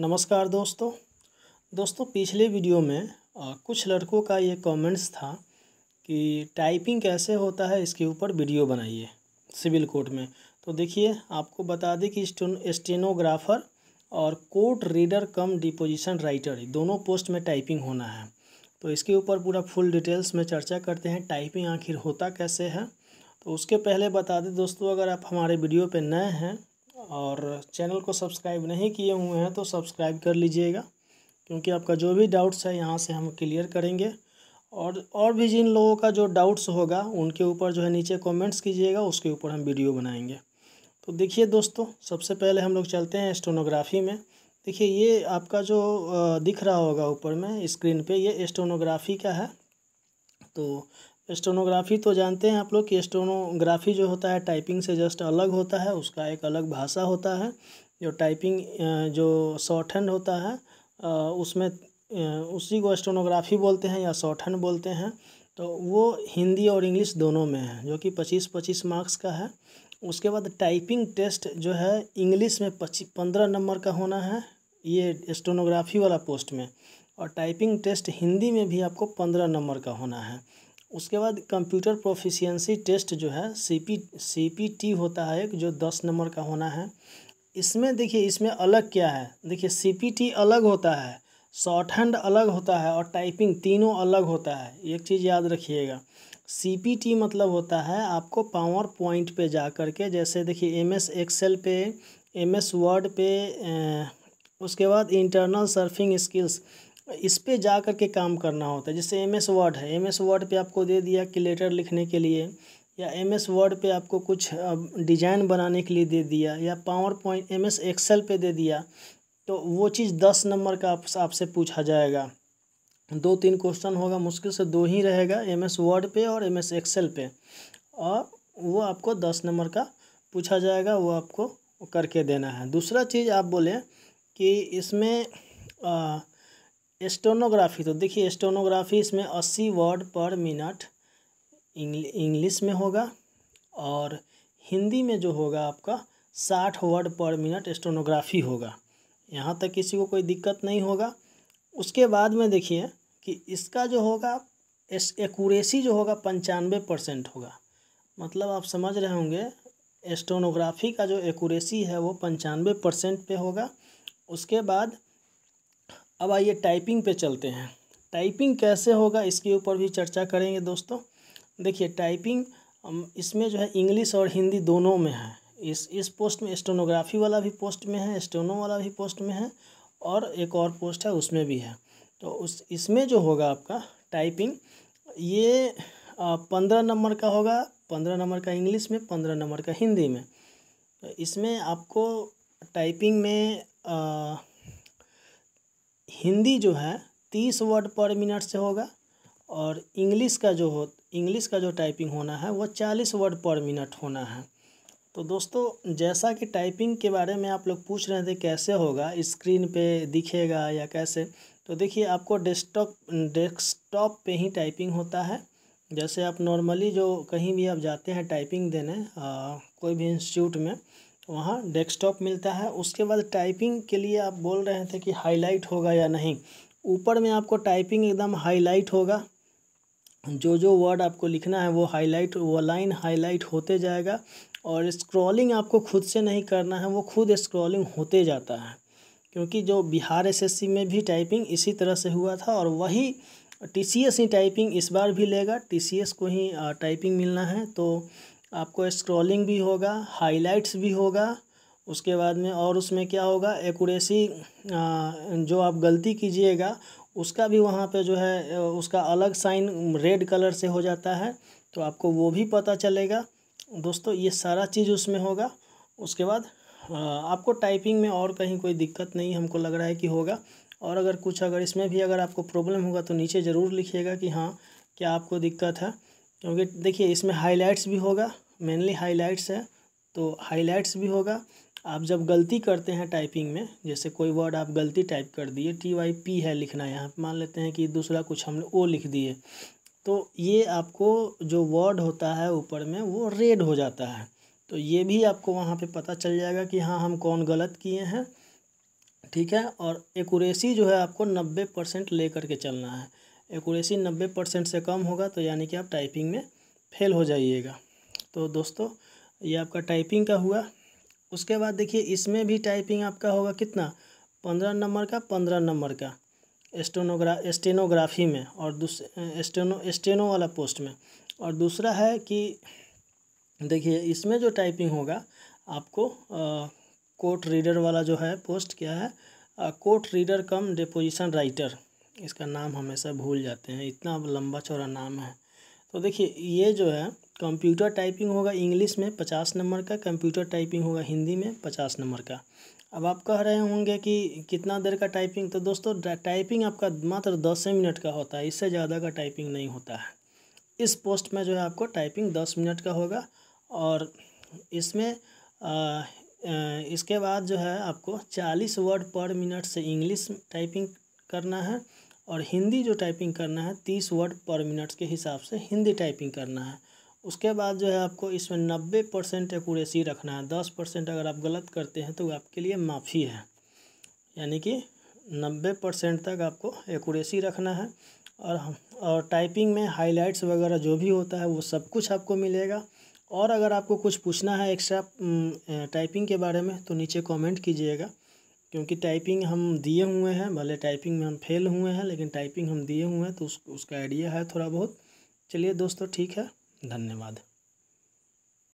नमस्कार दोस्तों दोस्तों पिछले वीडियो में आ, कुछ लड़कों का ये कमेंट्स था कि टाइपिंग कैसे होता है इसके ऊपर वीडियो बनाइए सिविल कोर्ट में तो देखिए आपको बता दें कि स्टेनोग्राफर और court reader cum deposition writer दोनों पोस्ट में टाइपिंग होना है तो इसके ऊपर पूरा फुल डिटेल्स में चर्चा करते हैं टाइपिंग आखिर होता कैसे है तो उसके पहले बता दें दोस्तों अगर आप हमारे वीडियो पर नए हैं और चैनल को सब्सक्राइब नहीं किए हुए हैं तो सब्सक्राइब कर लीजिएगा क्योंकि आपका जो भी डाउट्स है यहाँ से हम क्लियर करेंगे और और भी जिन लोगों का जो डाउट्स होगा उनके ऊपर जो है नीचे कमेंट्स कीजिएगा उसके ऊपर हम वीडियो बनाएंगे तो देखिए दोस्तों सबसे पहले हम लोग चलते हैं एस्टोनोग्राफी में देखिए ये आपका जो दिख रहा होगा ऊपर में स्क्रीन पे ये एस्टोनोग्राफी का है तो स्टेनोग्राफी तो जानते हैं आप लोग कि स्टोनोग्राफी जो होता है टाइपिंग से जस्ट अलग होता है उसका एक अलग भाषा होता है जो टाइपिंग जो शॉर्ट हैंड होता है उसमें उसी को स्टेनोग्राफी बोलते हैं या शॉर्ट हैंड बोलते हैं तो वो हिंदी और इंग्लिश दोनों में है जो कि पच्चीस पच्चीस मार्क्स का है उसके बाद टाइपिंग टेस्ट जो है इंग्लिश में पच्चीस पंद्रह नंबर का होना है ये स्टेनोग्राफी वाला पोस्ट में और टाइपिंग टेस्ट हिंदी में भी आपको पंद्रह नंबर का होना है उसके बाद कंप्यूटर प्रोफिशिएंसी टेस्ट जो है C P C P T होता है एक जो दस नंबर का होना है इसमें देखिए इसमें अलग क्या है देखिए सी पी टी अलग होता है शॉर्ट हैंड अलग होता है और टाइपिंग तीनों अलग होता है एक चीज़ याद रखिएगा सी पी टी मतलब होता है आपको पावर पॉइंट पे जा कर के जैसे देखिए एम एस एक्सेल पे एम एस वर्ड पे ए, उसके बाद इंटरनल सर्फिंग स्किल्स इस पर जा कर के काम करना होता है जैसे एम एस वर्ड है एम एस वर्ड पर आपको दे दिया कि लेटर लिखने के लिए या एम एस वर्ड पर आपको कुछ डिजाइन बनाने के लिए दे दिया या PowerPoint M S Excel पर दे दिया तो वो चीज़ दस नंबर का आप, आपसे पूछा जाएगा दो तीन क्वेश्चन होगा मुश्किल से दो ही रहेगा एम एस वर्ड पे और एम एस एक्सेल पे और वो आपको दस नंबर का पूछा जाएगा वो आपको करके देना है दूसरा चीज़ आप बोलें कि इसमें आ, एस्टोनोग्राफी तो देखिए एस्टोनोग्राफी इसमें अस्सी वर्ड पर मिनट इंग्लिश में होगा और हिंदी में जो होगा आपका साठ वर्ड पर मिनट एस्टोनोग्राफी होगा यहाँ तक किसी को कोई दिक्कत नहीं होगा उसके बाद में देखिए कि इसका जो होगा एक्यूरेसी जो होगा पंचानवे परसेंट होगा मतलब आप समझ रहे होंगे एस्टोनोग्राफी का जो एक्यूरेसी है वो पंचानवे परसेंट पे होगा उसके बाद अब आइए टाइपिंग पे चलते हैं टाइपिंग कैसे होगा इसके ऊपर भी चर्चा करेंगे दोस्तों देखिए टाइपिंग इसमें जो है इंग्लिश और हिंदी दोनों में है इस इस पोस्ट में स्टोनोग्राफी वाला भी पोस्ट में है स्टोनो वाला भी पोस्ट में है और एक और पोस्ट है उसमें भी है तो उस इसमें जो होगा आपका टाइपिंग ये पंद्रह नंबर का होगा पंद्रह नंबर का इंग्लिश में पंद्रह नंबर का हिंदी में तो इसमें आपको टाइपिंग में आ, हिंदी जो है तीस वर्ड पर मिनट से होगा और इंग्लिश का जो हो इंग्लिश का जो टाइपिंग होना है वो चालीस वर्ड पर मिनट होना है तो दोस्तों जैसा कि टाइपिंग के बारे में आप लोग पूछ रहे थे कैसे होगा स्क्रीन पे दिखेगा या कैसे तो देखिए आपको डेस्कटॉप डेस्कटॉप पे ही टाइपिंग होता है जैसे आप नॉर्मली जो कहीं भी आप जाते हैं टाइपिंग देने आ, कोई भी इंस्टीट्यूट में वहाँ डेस्कटॉप मिलता है उसके बाद टाइपिंग के लिए आप बोल रहे थे कि हाईलाइट होगा या नहीं ऊपर में आपको टाइपिंग एकदम हाईलाइट होगा जो जो वर्ड आपको लिखना है वो हाईलाइट वो लाइन हाईलाइट होते जाएगा और स्क्रॉलिंग आपको खुद से नहीं करना है वो खुद स्क्रॉलिंग होते जाता है क्योंकि जो बिहार एसएससी में भी टाइपिंग इसी तरह से हुआ था और वही टी सी एस ही टाइपिंग इस बार भी लेगा टी सी एस को ही टाइपिंग मिलना है तो आपको स्क्रॉलिंग भी होगा हाईलाइट्स भी होगा उसके बाद में और उसमें क्या होगा एकूरेसी जो आप गलती कीजिएगा उसका भी वहाँ पे जो है उसका अलग साइन रेड कलर से हो जाता है तो आपको वो भी पता चलेगा दोस्तों ये सारा चीज़ उसमें होगा उसके बाद आपको टाइपिंग में और कहीं कोई दिक्कत नहीं हमको लग रहा है कि होगा और अगर कुछ अगर इसमें भी अगर आपको प्रॉब्लम होगा तो नीचे ज़रूर लिखिएगा कि हाँ क्या आपको दिक्कत है क्योंकि देखिए इसमें हाईलाइट्स भी होगा मेनली हाईलाइट्स है तो हाईलाइट्स भी होगा आप जब गलती करते हैं टाइपिंग में जैसे कोई वर्ड आप गलती टाइप कर दिए टी वाई पी है लिखना यहाँ मान लेते हैं कि दूसरा कुछ हमने ओ लिख दिए तो ये आपको जो वर्ड होता है ऊपर में वो रेड हो जाता है तो ये भी आपको वहाँ पे पता चल जाएगा कि हाँ हम कौन गलत किए हैं ठीक है और एकूरेसी जो है आपको नब्बे परसेंट ले करके चलना है एकूरेसी नब्बे परसेंट से कम होगा तो यानी कि आप टाइपिंग में फेल हो जाइएगा तो दोस्तों ये आपका टाइपिंग का हुआ उसके बाद देखिए इसमें भी टाइपिंग आपका होगा कितना पंद्रह नंबर का पंद्रह नंबर का एस्टोनोग्रा एस्टेनोग्राफी में और दूसरे एस्टेनो एस्टेनो वाला पोस्ट में और दूसरा है कि देखिए इसमें जो टाइपिंग होगा आपको आ, कोर्ट रीडर वाला जो है पोस्ट क्या है आ, court reader cum deposition writer इसका नाम हमेशा भूल जाते हैं इतना लंबा चौड़ा नाम है तो देखिए ये जो है कंप्यूटर टाइपिंग होगा इंग्लिश में पचास नंबर का कंप्यूटर टाइपिंग होगा हिंदी में पचास नंबर का अब आप कह रहे होंगे कि कितना देर का टाइपिंग तो दोस्तों टाइपिंग आपका मात्र दस मिनट का होता है इससे ज़्यादा का टाइपिंग नहीं होता है इस पोस्ट में जो है आपको टाइपिंग दस मिनट का होगा और इसमें आ, इसके बाद जो है आपको चालीस वर्ड पर मिनट से इंग्लिश टाइपिंग करना है और हिंदी जो टाइपिंग करना है तीस वर्ड पर मिनट के हिसाब से हिंदी टाइपिंग करना है उसके बाद जो है आपको इसमें नब्बे परसेंट एकूरेसी रखना है दस परसेंट अगर आप गलत करते हैं तो आपके लिए माफ़ी है यानी कि नब्बे परसेंट तक आपको एकूरेसी रखना है और और टाइपिंग में हाइलाइट्स वगैरह जो भी होता है वो सब कुछ आपको मिलेगा और अगर आपको कुछ पूछना है एक्स्ट्रा टाइपिंग के बारे में तो नीचे कॉमेंट कीजिएगा क्योंकि टाइपिंग हम दिए हुए हैं भले टाइपिंग में हम फेल हुए हैं लेकिन टाइपिंग हम दिए हुए हैं तो उस, उसका आइडिया है थोड़ा बहुत चलिए दोस्तों ठीक है धन्यवाद